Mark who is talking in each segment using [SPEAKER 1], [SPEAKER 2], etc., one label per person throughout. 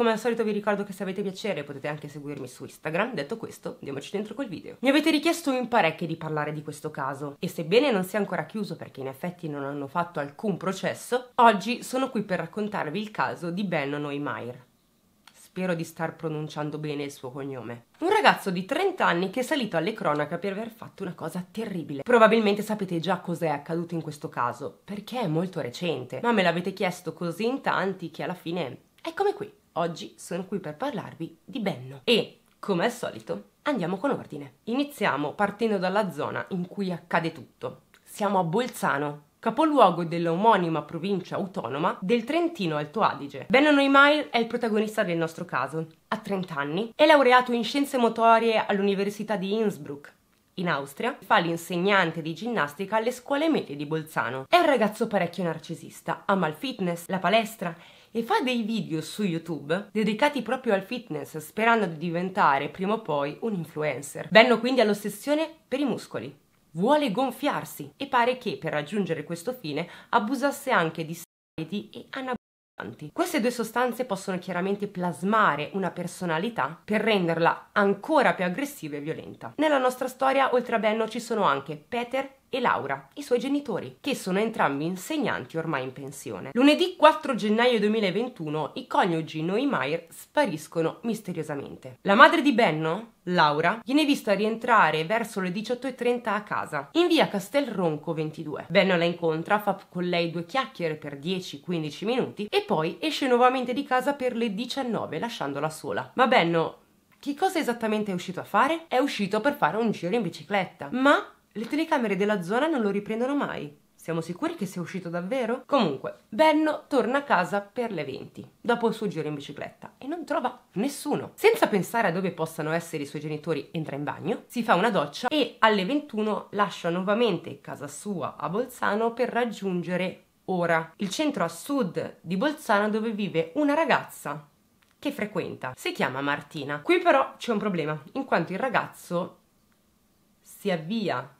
[SPEAKER 1] Come al solito vi ricordo che se avete piacere potete anche seguirmi su Instagram, detto questo andiamoci dentro col video. Mi avete richiesto in parecchie di parlare di questo caso e sebbene non sia ancora chiuso perché in effetti non hanno fatto alcun processo, oggi sono qui per raccontarvi il caso di Benno Neumayer spero di star pronunciando bene il suo cognome. Un ragazzo di 30 anni che è salito alle cronache per aver fatto una cosa terribile. Probabilmente sapete già cos'è accaduto in questo caso, perché è molto recente, ma me l'avete chiesto così in tanti che alla fine è come qui. Oggi sono qui per parlarvi di Benno e, come al solito, andiamo con ordine. Iniziamo partendo dalla zona in cui accade tutto. Siamo a Bolzano, capoluogo dell'omonima provincia autonoma del Trentino Alto Adige. Benno Neumayer è il protagonista del nostro caso. Ha 30 anni, è laureato in scienze motorie all'Università di Innsbruck. In Austria fa l'insegnante di ginnastica alle scuole medie di Bolzano. È un ragazzo parecchio narcisista, ama il fitness, la palestra e fa dei video su YouTube dedicati proprio al fitness, sperando di diventare prima o poi un influencer. Benno quindi ha l'ossessione per i muscoli. Vuole gonfiarsi e pare che per raggiungere questo fine abusasse anche di steroidi e anabolismi queste due sostanze possono chiaramente plasmare una personalità per renderla ancora più aggressiva e violenta. Nella nostra storia, oltre a Benno, ci sono anche Peter e Laura, i suoi genitori, che sono entrambi insegnanti ormai in pensione. Lunedì 4 gennaio 2021 i coniugi Noimeier spariscono misteriosamente. La madre di Benno, Laura, viene vista rientrare verso le 18.30 a casa, in via Castelronco 22. Benno la incontra, fa con lei due chiacchiere per 10-15 minuti e poi esce nuovamente di casa per le 19 lasciandola sola. Ma Benno che cosa esattamente è uscito a fare? È uscito per fare un giro in bicicletta, ma le telecamere della zona non lo riprendono mai. Siamo sicuri che sia uscito davvero? Comunque, Benno torna a casa per le 20, dopo il suo giro in bicicletta, e non trova nessuno. Senza pensare a dove possano essere i suoi genitori, entra in bagno, si fa una doccia e alle 21 lascia nuovamente casa sua a Bolzano per raggiungere Ora, il centro a sud di Bolzano dove vive una ragazza che frequenta. Si chiama Martina. Qui però c'è un problema, in quanto il ragazzo si avvia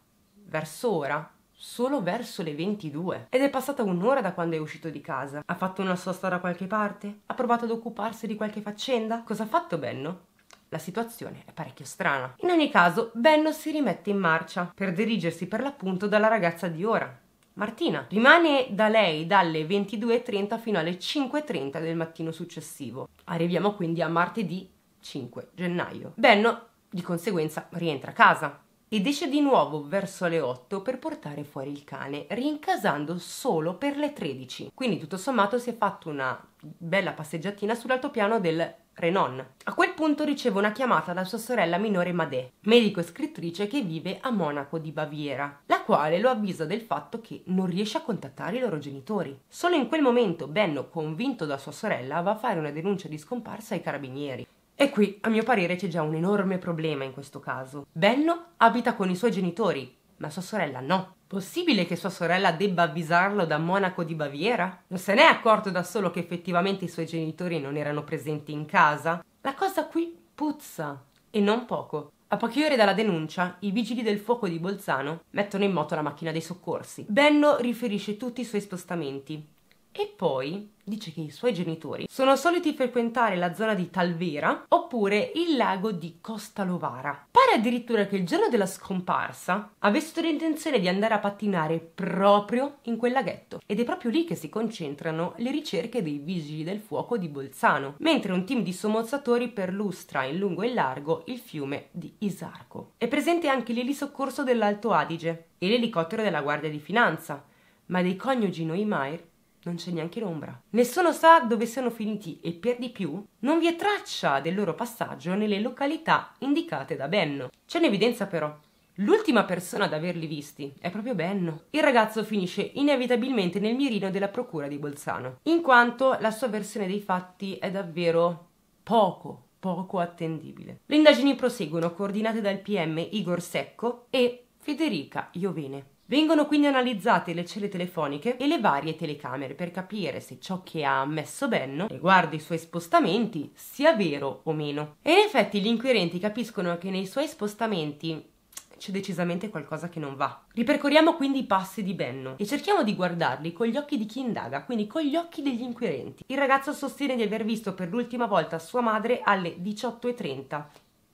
[SPEAKER 1] verso ora, solo verso le 22. Ed è passata un'ora da quando è uscito di casa. Ha fatto una sosta da qualche parte? Ha provato ad occuparsi di qualche faccenda? Cosa ha fatto Benno? La situazione è parecchio strana. In ogni caso, Benno si rimette in marcia per dirigersi per l'appunto dalla ragazza di ora, Martina. Rimane da lei dalle 22.30 fino alle 5.30 del mattino successivo. Arriviamo quindi a martedì 5 gennaio. Benno, di conseguenza, rientra a casa ed esce di nuovo verso le 8 per portare fuori il cane, rincasando solo per le 13. Quindi tutto sommato si è fatto una bella passeggiatina sull'altopiano del Renon. A quel punto riceve una chiamata da sua sorella minore Madè, medico e scrittrice che vive a Monaco di Baviera, la quale lo avvisa del fatto che non riesce a contattare i loro genitori. Solo in quel momento Benno, convinto da sua sorella, va a fare una denuncia di scomparsa ai carabinieri, e qui, a mio parere, c'è già un enorme problema in questo caso. Benno abita con i suoi genitori, ma sua sorella no. Possibile che sua sorella debba avvisarlo da Monaco di Baviera? Non se n'è accorto da solo che effettivamente i suoi genitori non erano presenti in casa? La cosa qui puzza, e non poco. A poche ore dalla denuncia, i vigili del fuoco di Bolzano mettono in moto la macchina dei soccorsi. Benno riferisce tutti i suoi spostamenti, e poi dice che i suoi genitori sono soliti frequentare la zona di Talvera oppure il lago di Costa Lovara. Pare addirittura che il giorno della scomparsa avessero l'intenzione di andare a pattinare proprio in quel laghetto ed è proprio lì che si concentrano le ricerche dei vigili del fuoco di Bolzano, mentre un team di sommozzatori perlustra in lungo e largo il fiume di Isarco. È presente anche l'elisoccorso dell'Alto Adige e l'elicottero della Guardia di Finanza, ma dei coniugi Neumeier non c'è neanche l'ombra. Nessuno sa dove sono finiti e per di più non vi è traccia del loro passaggio nelle località indicate da Benno. C'è un'evidenza però. L'ultima persona ad averli visti è proprio Benno. Il ragazzo finisce inevitabilmente nel mirino della procura di Bolzano, in quanto la sua versione dei fatti è davvero poco poco attendibile. Le indagini proseguono coordinate dal PM Igor Secco e Federica Iovene. Vengono quindi analizzate le celle telefoniche e le varie telecamere per capire se ciò che ha ammesso Benno riguardo i suoi spostamenti sia vero o meno. E in effetti gli inquirenti capiscono che nei suoi spostamenti c'è decisamente qualcosa che non va. Ripercorriamo quindi i passi di Benno e cerchiamo di guardarli con gli occhi di chi indaga, quindi con gli occhi degli inquirenti. Il ragazzo sostiene di aver visto per l'ultima volta sua madre alle 18.30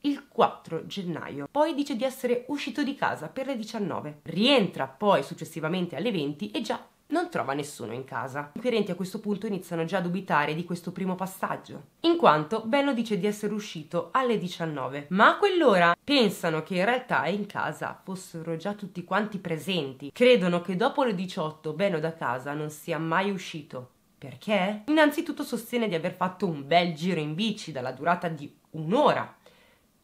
[SPEAKER 1] il 4 gennaio. Poi dice di essere uscito di casa per le 19. Rientra poi successivamente alle 20 e già non trova nessuno in casa. I querenti a questo punto iniziano già a dubitare di questo primo passaggio, in quanto Benno dice di essere uscito alle 19, ma a quell'ora pensano che in realtà in casa fossero già tutti quanti presenti. Credono che dopo le 18 Benno da casa non sia mai uscito. Perché? Innanzitutto sostiene di aver fatto un bel giro in bici dalla durata di un'ora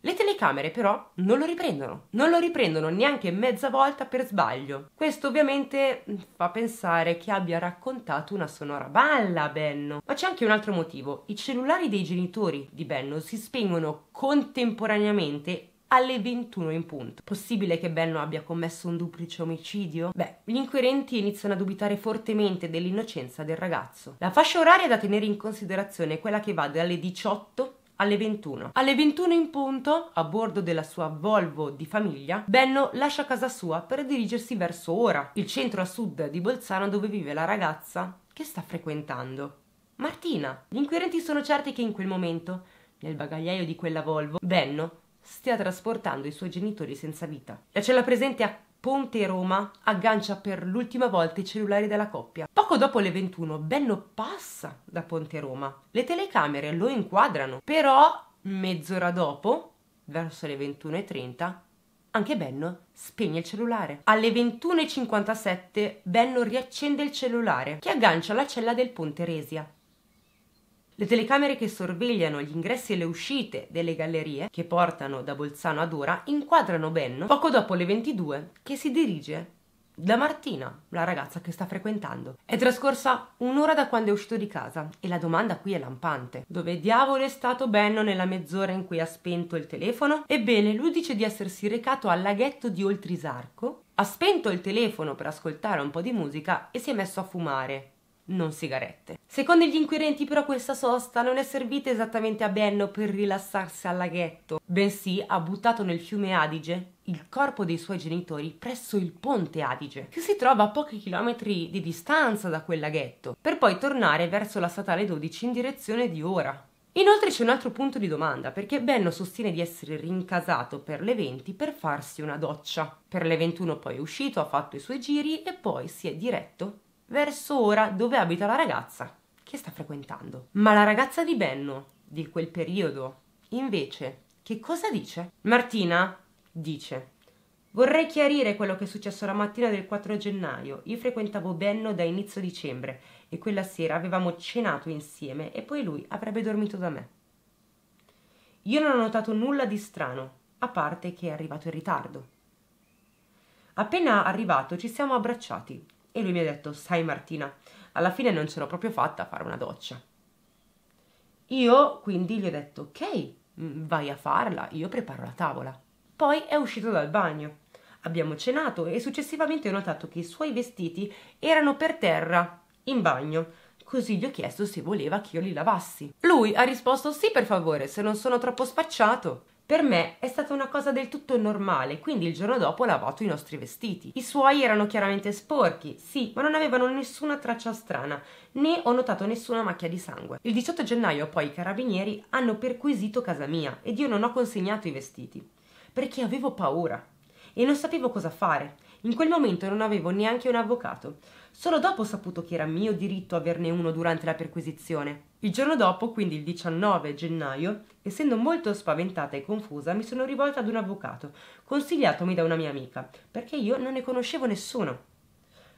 [SPEAKER 1] le telecamere però non lo riprendono, non lo riprendono neanche mezza volta per sbaglio. Questo ovviamente mm, fa pensare che abbia raccontato una sonora balla a Benno. Ma c'è anche un altro motivo, i cellulari dei genitori di Benno si spengono contemporaneamente alle 21 in punto. Possibile che Benno abbia commesso un duplice omicidio? Beh, gli inquirenti iniziano a dubitare fortemente dell'innocenza del ragazzo. La fascia oraria da tenere in considerazione è quella che va dalle 18 alle 21. Alle 21 in punto, a bordo della sua Volvo di famiglia, Benno lascia casa sua per dirigersi verso Ora, il centro a sud di Bolzano dove vive la ragazza che sta frequentando. Martina. Gli inquirenti sono certi che in quel momento, nel bagagliaio di quella Volvo, Benno stia trasportando i suoi genitori senza vita. La cella presente a Ponte Roma aggancia per l'ultima volta i cellulari della coppia. Poco dopo le 21 Benno passa da Ponte Roma. Le telecamere lo inquadrano, però mezz'ora dopo, verso le 21.30, anche Benno spegne il cellulare. Alle 21.57 Benno riaccende il cellulare che aggancia la cella del Ponte Resia. Le telecamere che sorvegliano gli ingressi e le uscite delle gallerie che portano da Bolzano ad Ora inquadrano Benno poco dopo le 22 che si dirige da Martina, la ragazza che sta frequentando. È trascorsa un'ora da quando è uscito di casa e la domanda qui è lampante. Dove diavolo è stato Benno nella mezz'ora in cui ha spento il telefono? Ebbene, lui dice di essersi recato al laghetto di Oltrisarco, ha spento il telefono per ascoltare un po' di musica e si è messo a fumare non sigarette. Secondo gli inquirenti però questa sosta non è servita esattamente a Benno per rilassarsi al laghetto, bensì ha buttato nel fiume Adige il corpo dei suoi genitori presso il ponte Adige, che si trova a pochi chilometri di distanza da quel laghetto, per poi tornare verso la statale 12 in direzione di Ora. Inoltre c'è un altro punto di domanda, perché Benno sostiene di essere rincasato per le 20 per farsi una doccia. Per le 21 poi è uscito, ha fatto i suoi giri e poi si è diretto verso ora dove abita la ragazza che sta frequentando. Ma la ragazza di Benno, di quel periodo, invece, che cosa dice? Martina dice Vorrei chiarire quello che è successo la mattina del 4 gennaio. Io frequentavo Benno da inizio dicembre e quella sera avevamo cenato insieme e poi lui avrebbe dormito da me. Io non ho notato nulla di strano, a parte che è arrivato in ritardo. Appena arrivato ci siamo abbracciati, e lui mi ha detto, sai Martina, alla fine non ce l'ho proprio fatta a fare una doccia. Io quindi gli ho detto, ok, mm, vai a farla, io preparo la tavola. Poi è uscito dal bagno. Abbiamo cenato e successivamente ho notato che i suoi vestiti erano per terra, in bagno, così gli ho chiesto se voleva che io li lavassi. Lui ha risposto sì per favore, se non sono troppo spacciato. Per me è stata una cosa del tutto normale, quindi il giorno dopo ho lavato i nostri vestiti. I suoi erano chiaramente sporchi, sì, ma non avevano nessuna traccia strana, né ho notato nessuna macchia di sangue. Il 18 gennaio poi i carabinieri hanno perquisito casa mia ed io non ho consegnato i vestiti, perché avevo paura e non sapevo cosa fare. In quel momento non avevo neanche un avvocato. Solo dopo ho saputo che era mio diritto averne uno durante la perquisizione. Il giorno dopo, quindi il 19 gennaio, essendo molto spaventata e confusa, mi sono rivolta ad un avvocato, consigliatomi da una mia amica, perché io non ne conoscevo nessuno.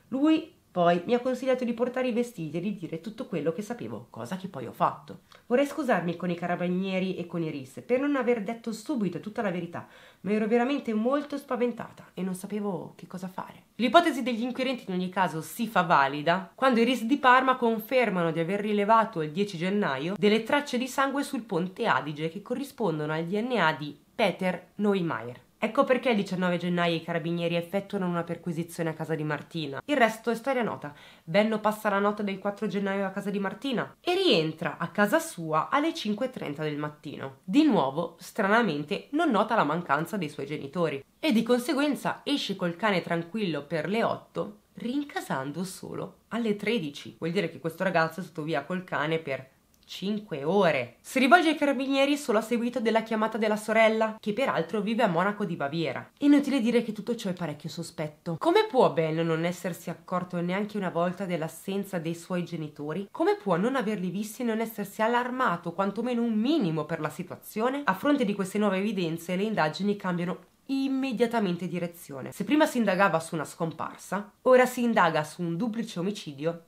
[SPEAKER 1] Lui poi mi ha consigliato di portare i vestiti e di dire tutto quello che sapevo, cosa che poi ho fatto. Vorrei scusarmi con i carabinieri e con i RIS per non aver detto subito tutta la verità, ma ero veramente molto spaventata e non sapevo che cosa fare. L'ipotesi degli inquirenti in ogni caso si fa valida quando i RIS di Parma confermano di aver rilevato il 10 gennaio delle tracce di sangue sul ponte Adige che corrispondono al DNA di Peter Neumeier. Ecco perché il 19 gennaio i carabinieri effettuano una perquisizione a casa di Martina. Il resto è storia nota. Benno passa la notte del 4 gennaio a casa di Martina e rientra a casa sua alle 5.30 del mattino. Di nuovo, stranamente, non nota la mancanza dei suoi genitori e di conseguenza esce col cane tranquillo per le 8, rincasando solo alle 13. Vuol dire che questo ragazzo è stato via col cane per 5 ore. Si rivolge ai carabinieri solo a seguito della chiamata della sorella, che peraltro vive a Monaco di Baviera. Inutile dire che tutto ciò è parecchio sospetto. Come può Ben non essersi accorto neanche una volta dell'assenza dei suoi genitori? Come può non averli visti e non essersi allarmato quantomeno un minimo per la situazione? A fronte di queste nuove evidenze, le indagini cambiano immediatamente direzione. Se prima si indagava su una scomparsa, ora si indaga su un duplice omicidio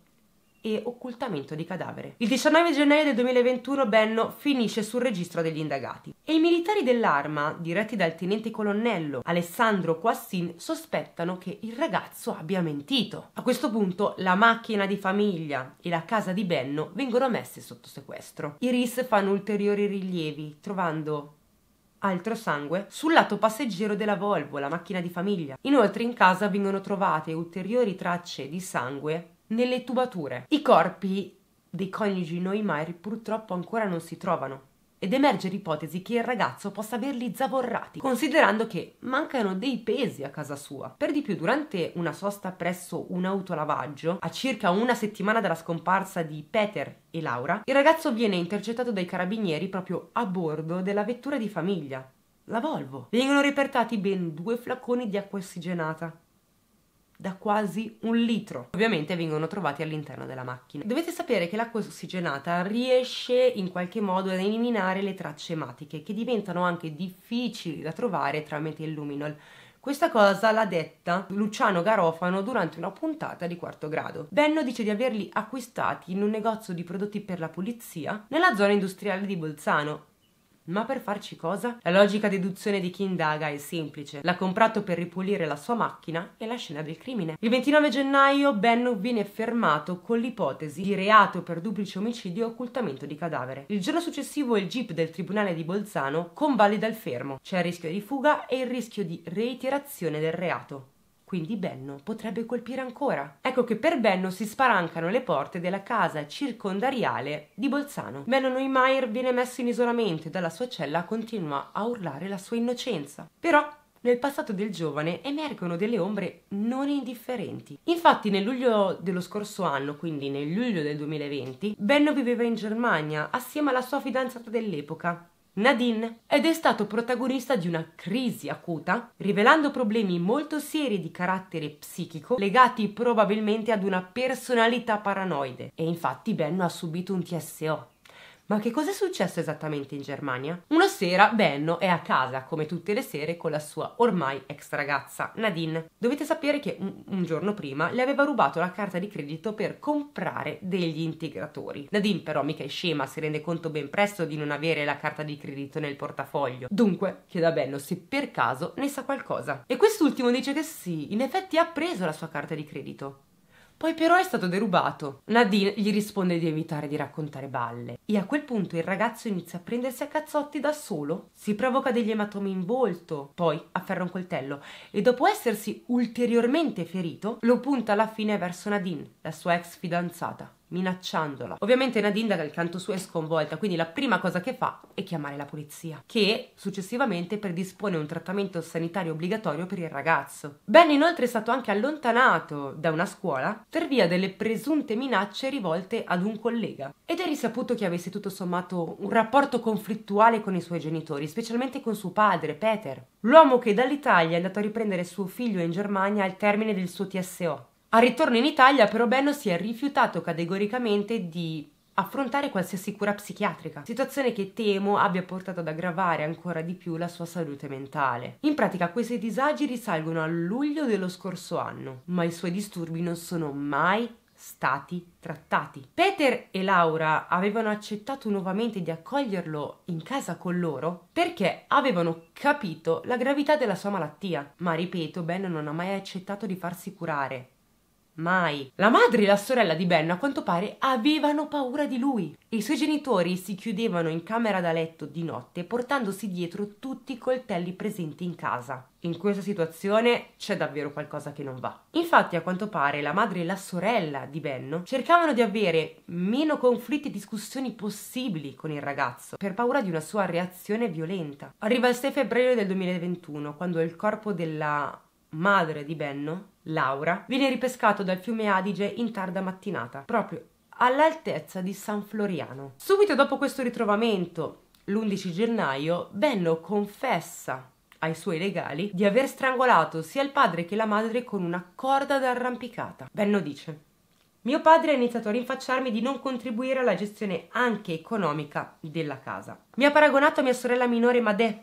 [SPEAKER 1] e occultamento di cadavere. Il 19 gennaio del 2021 Benno finisce sul registro degli indagati e i militari dell'arma, diretti dal tenente colonnello Alessandro Quassin, sospettano che il ragazzo abbia mentito. A questo punto la macchina di famiglia e la casa di Benno vengono messe sotto sequestro. I RIS fanno ulteriori rilievi, trovando altro sangue sul lato passeggero della Volvo, la macchina di famiglia. Inoltre in casa vengono trovate ulteriori tracce di sangue nelle tubature. I corpi dei coniugi Noimari purtroppo ancora non si trovano ed emerge l'ipotesi che il ragazzo possa averli zavorrati, considerando che mancano dei pesi a casa sua. Per di più, durante una sosta presso un autolavaggio, a circa una settimana dalla scomparsa di Peter e Laura, il ragazzo viene intercettato dai carabinieri proprio a bordo della vettura di famiglia, la Volvo. Vengono ripertati ben due flaconi di acqua ossigenata, da quasi un litro. Ovviamente vengono trovati all'interno della macchina. Dovete sapere che l'acqua ossigenata riesce in qualche modo ad eliminare le tracce ematiche che diventano anche difficili da trovare tramite il luminol. Questa cosa l'ha detta Luciano Garofano durante una puntata di quarto grado. Benno dice di averli acquistati in un negozio di prodotti per la pulizia nella zona industriale di Bolzano ma per farci cosa? La logica deduzione di chi indaga è semplice. L'ha comprato per ripulire la sua macchina e la scena del crimine. Il 29 gennaio Benno viene fermato con l'ipotesi di reato per duplice omicidio e occultamento di cadavere. Il giorno successivo il jeep del tribunale di Bolzano convalida il fermo. C'è il rischio di fuga e il rischio di reiterazione del reato quindi Benno potrebbe colpire ancora. Ecco che per Benno si spalancano le porte della casa circondariale di Bolzano. Benno Neumeier viene messo in isolamento e dalla sua cella continua a urlare la sua innocenza. Però nel passato del giovane emergono delle ombre non indifferenti. Infatti nel luglio dello scorso anno, quindi nel luglio del 2020, Benno viveva in Germania assieme alla sua fidanzata dell'epoca, Nadine ed è stato protagonista di una crisi acuta, rivelando problemi molto seri di carattere psichico legati probabilmente ad una personalità paranoide e infatti Ben ha subito un TSO. Ma che cosa è successo esattamente in Germania? Una sera Benno è a casa, come tutte le sere, con la sua ormai ex ragazza, Nadine. Dovete sapere che un, un giorno prima le aveva rubato la carta di credito per comprare degli integratori. Nadine però mica è scema, si rende conto ben presto di non avere la carta di credito nel portafoglio. Dunque chiede a Benno se per caso ne sa qualcosa. E quest'ultimo dice che sì, in effetti ha preso la sua carta di credito. Poi però è stato derubato. Nadine gli risponde di evitare di raccontare balle e a quel punto il ragazzo inizia a prendersi a cazzotti da solo. Si provoca degli ematomi in volto, poi afferra un coltello e dopo essersi ulteriormente ferito lo punta alla fine verso Nadine, la sua ex fidanzata minacciandola. Ovviamente Nadine dal canto suo è sconvolta, quindi la prima cosa che fa è chiamare la polizia, che successivamente predispone un trattamento sanitario obbligatorio per il ragazzo. Ben inoltre è stato anche allontanato da una scuola per via delle presunte minacce rivolte ad un collega. Ed è risaputo che avesse tutto sommato un rapporto conflittuale con i suoi genitori, specialmente con suo padre, Peter, l'uomo che dall'Italia è andato a riprendere suo figlio in Germania al termine del suo TSO al ritorno in Italia però Benno si è rifiutato categoricamente di affrontare qualsiasi cura psichiatrica, situazione che temo abbia portato ad aggravare ancora di più la sua salute mentale. In pratica questi disagi risalgono a luglio dello scorso anno, ma i suoi disturbi non sono mai stati trattati. Peter e Laura avevano accettato nuovamente di accoglierlo in casa con loro perché avevano capito la gravità della sua malattia, ma ripeto, Ben non ha mai accettato di farsi curare Mai. La madre e la sorella di Ben, a quanto pare, avevano paura di lui. I suoi genitori si chiudevano in camera da letto di notte portandosi dietro tutti i coltelli presenti in casa. In questa situazione c'è davvero qualcosa che non va. Infatti, a quanto pare, la madre e la sorella di Benno cercavano di avere meno conflitti e discussioni possibili con il ragazzo per paura di una sua reazione violenta. Arriva il 6 febbraio del 2021, quando il corpo della madre di Benno, Laura, viene ripescato dal fiume Adige in tarda mattinata, proprio all'altezza di San Floriano. Subito dopo questo ritrovamento, l'11 gennaio, Benno confessa ai suoi legali di aver strangolato sia il padre che la madre con una corda d'arrampicata. Benno dice: Mio padre ha iniziato a rinfacciarmi di non contribuire alla gestione anche economica della casa. Mi ha paragonato a mia sorella minore Madè,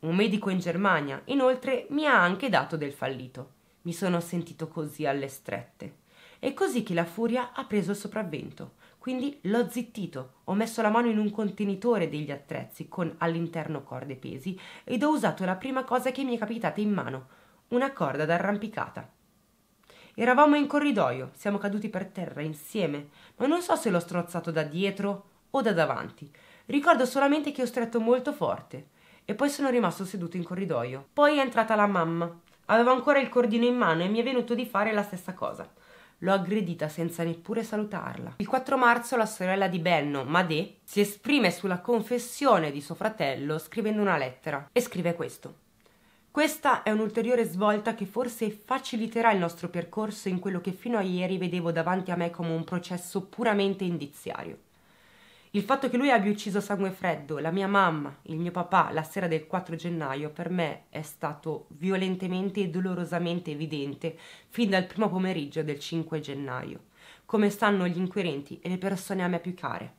[SPEAKER 1] un medico in Germania, inoltre mi ha anche dato del fallito. Mi sono sentito così alle strette. È così che la furia ha preso il sopravvento. Quindi l'ho zittito, ho messo la mano in un contenitore degli attrezzi con all'interno corde pesi ed ho usato la prima cosa che mi è capitata in mano, una corda d'arrampicata. Eravamo in corridoio, siamo caduti per terra insieme, ma non so se l'ho strozzato da dietro o da davanti. Ricordo solamente che ho stretto molto forte e poi sono rimasto seduto in corridoio. Poi è entrata la mamma. Avevo ancora il cordino in mano e mi è venuto di fare la stessa cosa. L'ho aggredita senza neppure salutarla. Il 4 marzo la sorella di Benno, Madè, si esprime sulla confessione di suo fratello scrivendo una lettera e scrive questo. Questa è un'ulteriore svolta che forse faciliterà il nostro percorso in quello che fino a ieri vedevo davanti a me come un processo puramente indiziario. Il fatto che lui abbia ucciso sangue freddo la mia mamma, il mio papà, la sera del 4 gennaio per me è stato violentemente e dolorosamente evidente fin dal primo pomeriggio del 5 gennaio, come sanno gli inquirenti e le persone a me più care.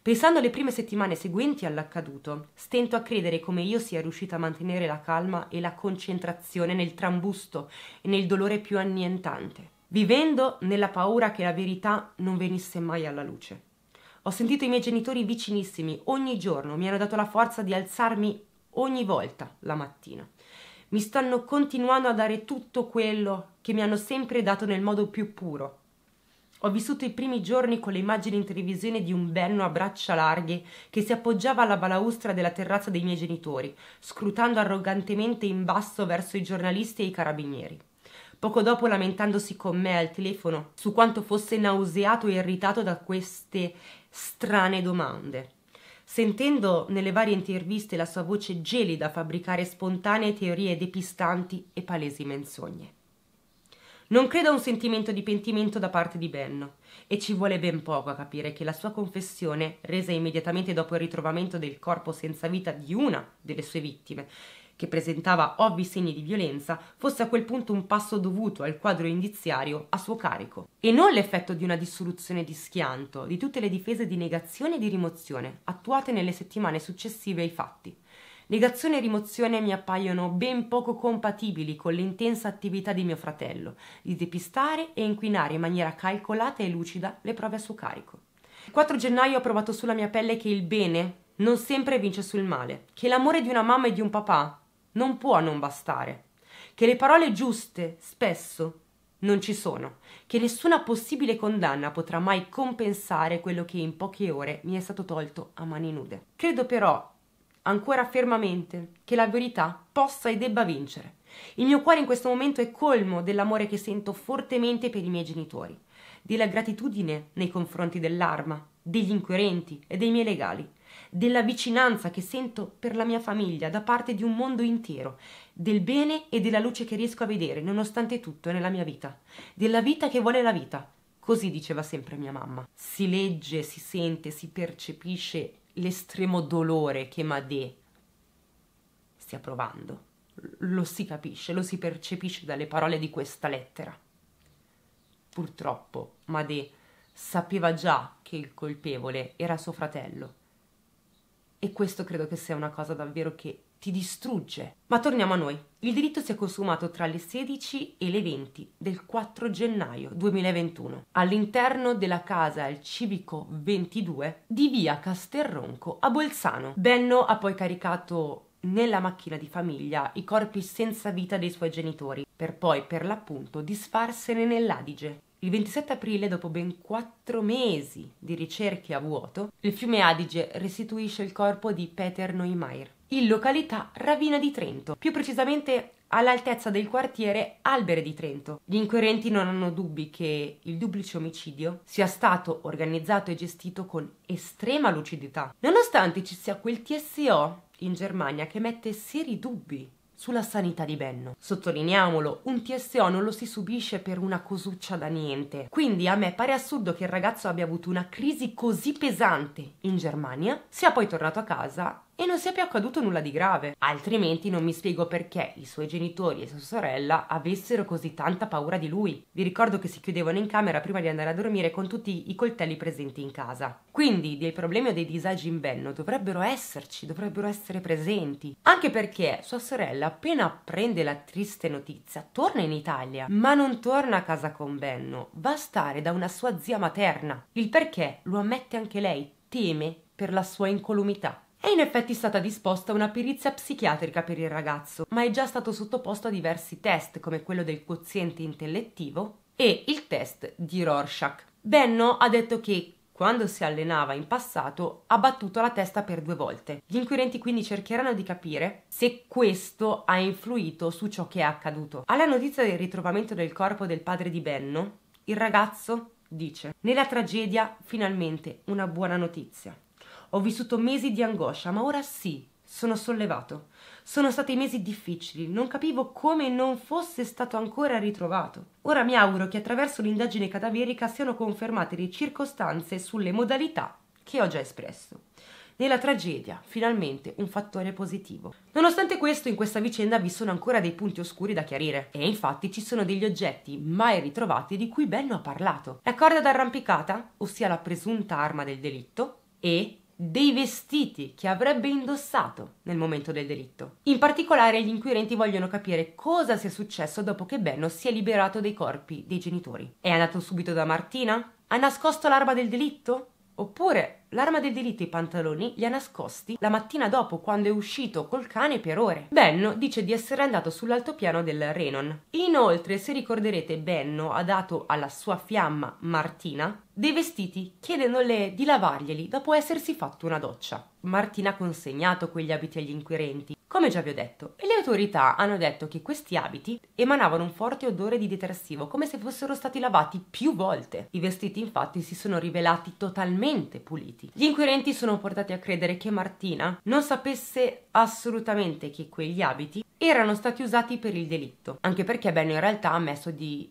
[SPEAKER 1] Pensando alle prime settimane seguenti all'accaduto, stento a credere come io sia riuscita a mantenere la calma e la concentrazione nel trambusto e nel dolore più annientante, vivendo nella paura che la verità non venisse mai alla luce. Ho sentito i miei genitori vicinissimi ogni giorno, mi hanno dato la forza di alzarmi ogni volta la mattina. Mi stanno continuando a dare tutto quello che mi hanno sempre dato nel modo più puro. Ho vissuto i primi giorni con le immagini in televisione di un benno a braccia larghe che si appoggiava alla balaustra della terrazza dei miei genitori, scrutando arrogantemente in basso verso i giornalisti e i carabinieri poco dopo lamentandosi con me al telefono su quanto fosse nauseato e irritato da queste strane domande. Sentendo nelle varie interviste la sua voce gelida fabbricare spontanee teorie depistanti e palesi menzogne. Non credo a un sentimento di pentimento da parte di Benno, e ci vuole ben poco a capire che la sua confessione, resa immediatamente dopo il ritrovamento del corpo senza vita di una delle sue vittime che presentava ovvi segni di violenza, fosse a quel punto un passo dovuto al quadro indiziario a suo carico. E non l'effetto di una dissoluzione di schianto, di tutte le difese di negazione e di rimozione attuate nelle settimane successive ai fatti. Negazione e rimozione mi appaiono ben poco compatibili con l'intensa attività di mio fratello di depistare e inquinare in maniera calcolata e lucida le prove a suo carico. Il 4 gennaio ho provato sulla mia pelle che il bene non sempre vince sul male, che l'amore di una mamma e di un papà non può non bastare, che le parole giuste spesso non ci sono, che nessuna possibile condanna potrà mai compensare quello che in poche ore mi è stato tolto a mani nude. Credo però ancora fermamente che la verità possa e debba vincere. Il mio cuore in questo momento è colmo dell'amore che sento fortemente per i miei genitori, della gratitudine nei confronti dell'arma, degli inquirenti e dei miei legali, della vicinanza che sento per la mia famiglia da parte di un mondo intero, del bene e della luce che riesco a vedere nonostante tutto nella mia vita, della vita che vuole la vita. Così diceva sempre mia mamma. Si legge, si sente, si percepisce l'estremo dolore che Madè stia provando. Lo si capisce, lo si percepisce dalle parole di questa lettera. Purtroppo Madè sapeva già che il colpevole era suo fratello e questo credo che sia una cosa davvero che ti distrugge. Ma torniamo a noi. Il delitto si è consumato tra le 16 e le 20 del 4 gennaio 2021 all'interno della casa al civico 22 di via Castelronco a Bolzano. Benno ha poi caricato nella macchina di famiglia i corpi senza vita dei suoi genitori, per poi per l'appunto disfarsene nell'Adige. Il 27 aprile, dopo ben quattro mesi di ricerche a vuoto, il fiume Adige restituisce il corpo di Peter Neumeier in località Ravina di Trento, più precisamente all'altezza del quartiere Albere di Trento. Gli inquirenti non hanno dubbi che il duplice omicidio sia stato organizzato e gestito con estrema lucidità, nonostante ci sia quel TSO in Germania che mette seri dubbi sulla sanità di Benno. Sottolineiamolo, un TSO non lo si subisce per una cosuccia da niente. Quindi a me pare assurdo che il ragazzo abbia avuto una crisi così pesante in Germania, sia poi tornato a casa e non sia più accaduto nulla di grave. Altrimenti non mi spiego perché i suoi genitori e sua sorella avessero così tanta paura di lui. Vi ricordo che si chiudevano in camera prima di andare a dormire con tutti i coltelli presenti in casa. Quindi dei problemi o dei disagi in Benno dovrebbero esserci, dovrebbero essere presenti. Anche perché sua sorella appena apprende la triste notizia torna in Italia, ma non torna a casa con Benno, va a stare da una sua zia materna. Il perché lo ammette anche lei, teme per la sua incolumità. È in effetti stata disposta una perizia psichiatrica per il ragazzo, ma è già stato sottoposto a diversi test come quello del quoziente intellettivo e il test di Rorschach. Benno ha detto che quando si allenava in passato, ha battuto la testa per due volte. Gli inquirenti quindi cercheranno di capire se questo ha influito su ciò che è accaduto. Alla notizia del ritrovamento del corpo del padre di Benno, il ragazzo dice: Nella tragedia, finalmente una buona notizia. Ho vissuto mesi di angoscia, ma ora sì, sono sollevato. Sono stati mesi difficili, non capivo come non fosse stato ancora ritrovato. Ora mi auguro che attraverso l'indagine cadaverica siano confermate le circostanze sulle modalità che ho già espresso. Nella tragedia, finalmente, un fattore positivo. Nonostante questo, in questa vicenda vi sono ancora dei punti oscuri da chiarire e infatti ci sono degli oggetti mai ritrovati di cui Benno ha parlato. La corda d'arrampicata, ossia la presunta arma del delitto, e dei vestiti che avrebbe indossato nel momento del delitto. In particolare gli inquirenti vogliono capire cosa sia successo dopo che Benno si è liberato dei corpi dei genitori. È andato subito da Martina? Ha nascosto l'arma del delitto? Oppure l'arma del delitto e i pantaloni li ha nascosti la mattina dopo quando è uscito col cane per ore. Benno dice di essere andato sull'altopiano del Renon. Inoltre, se ricorderete, Benno ha dato alla sua fiamma Martina dei vestiti chiedendole di lavarglieli dopo essersi fatto una doccia. Martina ha consegnato quegli abiti agli inquirenti come già vi ho detto, le autorità hanno detto che questi abiti emanavano un forte odore di detersivo, come se fossero stati lavati più volte. I vestiti infatti si sono rivelati totalmente puliti. Gli inquirenti sono portati a credere che Martina non sapesse assolutamente che quegli abiti erano stati usati per il delitto, anche perché Benno in realtà ha ammesso di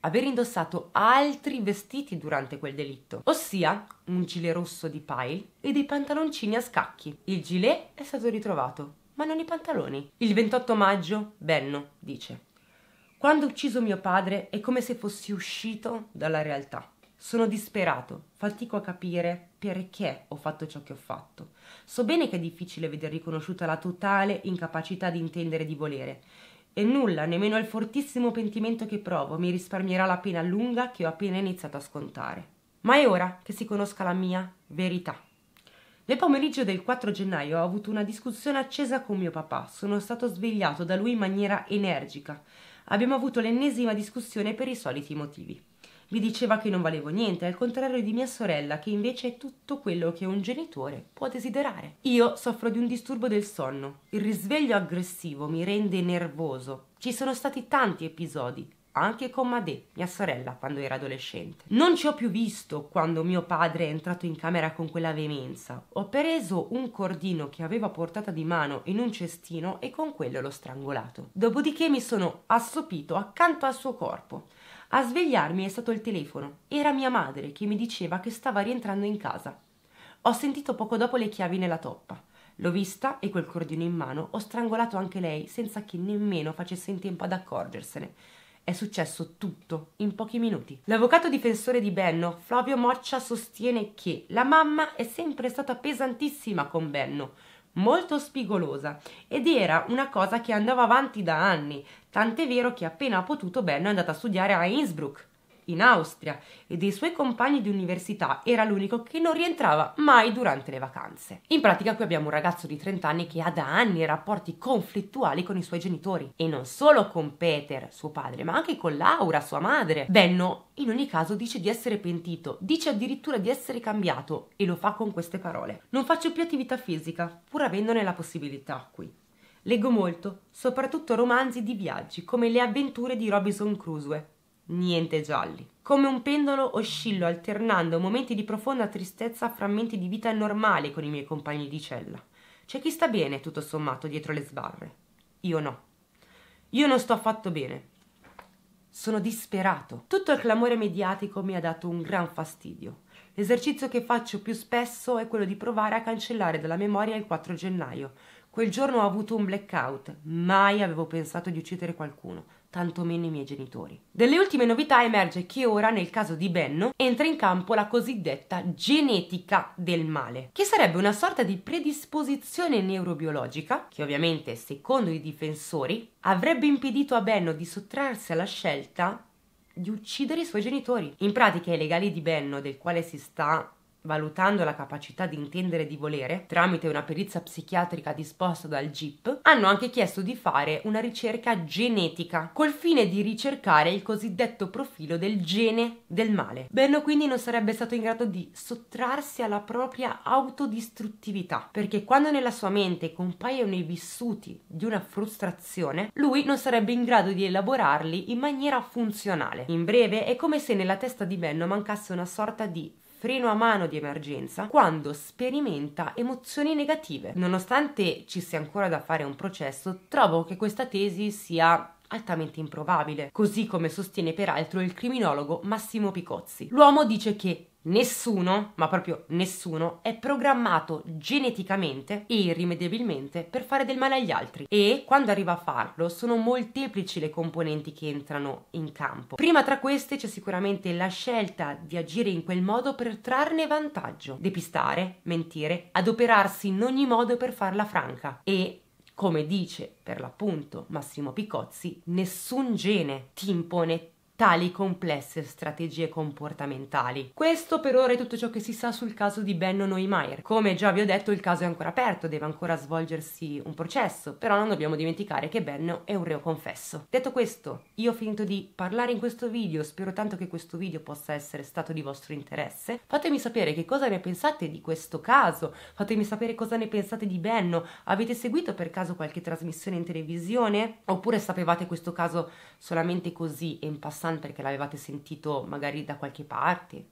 [SPEAKER 1] aver indossato altri vestiti durante quel delitto, ossia un gilet rosso di pile e dei pantaloncini a scacchi. Il gilet è stato ritrovato, ma non i pantaloni. Il 28 maggio, Benno dice: Quando ho ucciso mio padre è come se fossi uscito dalla realtà. Sono disperato, fatico a capire perché ho fatto ciò che ho fatto. So bene che è difficile veder riconosciuta la totale incapacità di intendere e di volere. E nulla, nemmeno il fortissimo pentimento che provo, mi risparmierà la pena lunga che ho appena iniziato a scontare. Ma è ora che si conosca la mia verità. Nel pomeriggio del 4 gennaio ho avuto una discussione accesa con mio papà. Sono stato svegliato da lui in maniera energica. Abbiamo avuto l'ennesima discussione per i soliti motivi. Mi diceva che non valevo niente, al contrario di mia sorella, che invece è tutto quello che un genitore può desiderare. Io soffro di un disturbo del sonno. Il risveglio aggressivo mi rende nervoso. Ci sono stati tanti episodi, anche con Madè, mia sorella, quando era adolescente. Non ci ho più visto quando mio padre è entrato in camera con quella veemenza. Ho preso un cordino che aveva portata di mano in un cestino e con quello l'ho strangolato. Dopodiché mi sono assopito accanto al suo corpo. A svegliarmi è stato il telefono. Era mia madre che mi diceva che stava rientrando in casa. Ho sentito poco dopo le chiavi nella toppa. L'ho vista e quel cordino in mano ho strangolato anche lei senza che nemmeno facesse in tempo ad accorgersene è successo tutto in pochi minuti. L'avvocato difensore di Benno, Flavio Moccia, sostiene che la mamma è sempre stata pesantissima con Benno, molto spigolosa ed era una cosa che andava avanti da anni, tant'è vero che appena ha potuto Benno è andata a studiare a Innsbruck in Austria e dei suoi compagni di università era l'unico che non rientrava mai durante le vacanze. In pratica qui abbiamo un ragazzo di 30 anni che ha da anni rapporti conflittuali con i suoi genitori e non solo con Peter, suo padre, ma anche con Laura, sua madre. Benno in ogni caso dice di essere pentito, dice addirittura di essere cambiato e lo fa con queste parole. Non faccio più attività fisica, pur avendone la possibilità qui. Leggo molto, soprattutto romanzi di viaggi come Le avventure di Robinson Crusoe, niente gialli. Come un pendolo oscillo alternando momenti di profonda tristezza a frammenti di vita normale con i miei compagni di cella. C'è chi sta bene, tutto sommato, dietro le sbarre. Io no. Io non sto affatto bene. Sono disperato. Tutto il clamore mediatico mi ha dato un gran fastidio. L'esercizio che faccio più spesso è quello di provare a cancellare dalla memoria il 4 gennaio. Quel giorno ho avuto un blackout. Mai avevo pensato di uccidere qualcuno tantomeno i miei genitori. Delle ultime novità emerge che ora, nel caso di Benno, entra in campo la cosiddetta genetica del male, che sarebbe una sorta di predisposizione neurobiologica che ovviamente, secondo i difensori, avrebbe impedito a Benno di sottrarsi alla scelta di uccidere i suoi genitori. In pratica i legali di Benno, del quale si sta valutando la capacità di intendere e di volere tramite una perizia psichiatrica disposta dal GIP, hanno anche chiesto di fare una ricerca genetica col fine di ricercare il cosiddetto profilo del gene del male. Benno quindi non sarebbe stato in grado di sottrarsi alla propria autodistruttività, perché quando nella sua mente compaiono i vissuti di una frustrazione, lui non sarebbe in grado di elaborarli in maniera funzionale. In breve, è come se nella testa di Benno mancasse una sorta di freno a mano di emergenza quando sperimenta emozioni negative. Nonostante ci sia ancora da fare un processo, trovo che questa tesi sia altamente improbabile, così come sostiene peraltro il criminologo Massimo Picozzi. L'uomo dice che Nessuno, ma proprio nessuno, è programmato geneticamente e irrimediabilmente per fare del male agli altri e quando arriva a farlo sono molteplici le componenti che entrano in campo. Prima tra queste c'è sicuramente la scelta di agire in quel modo per trarne vantaggio, depistare, mentire, adoperarsi in ogni modo per farla franca e come dice per l'appunto Massimo Picozzi, nessun gene ti impone tali complesse strategie comportamentali. Questo per ora è tutto ciò che si sa sul caso di Benno Neumeier. Come già vi ho detto, il caso è ancora aperto, deve ancora svolgersi un processo, però non dobbiamo dimenticare che Benno è un reo confesso. Detto questo, io ho finito di parlare in questo video, spero tanto che questo video possa essere stato di vostro interesse. Fatemi sapere che cosa ne pensate di questo caso, fatemi sapere cosa ne pensate di Benno, avete seguito per caso qualche trasmissione in televisione oppure sapevate questo caso solamente così e in passato? Hassan perché l'avevate sentito magari da qualche parte,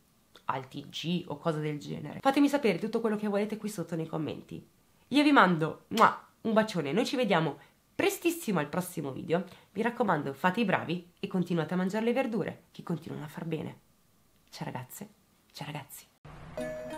[SPEAKER 1] al TG o cose del genere. Fatemi sapere tutto quello che volete qui sotto nei commenti. Io vi mando muah, un bacione, noi ci vediamo prestissimo al prossimo video. Mi raccomando, fate i bravi e continuate a mangiare le verdure che continuano a far bene. Ciao ragazze, ciao ragazzi.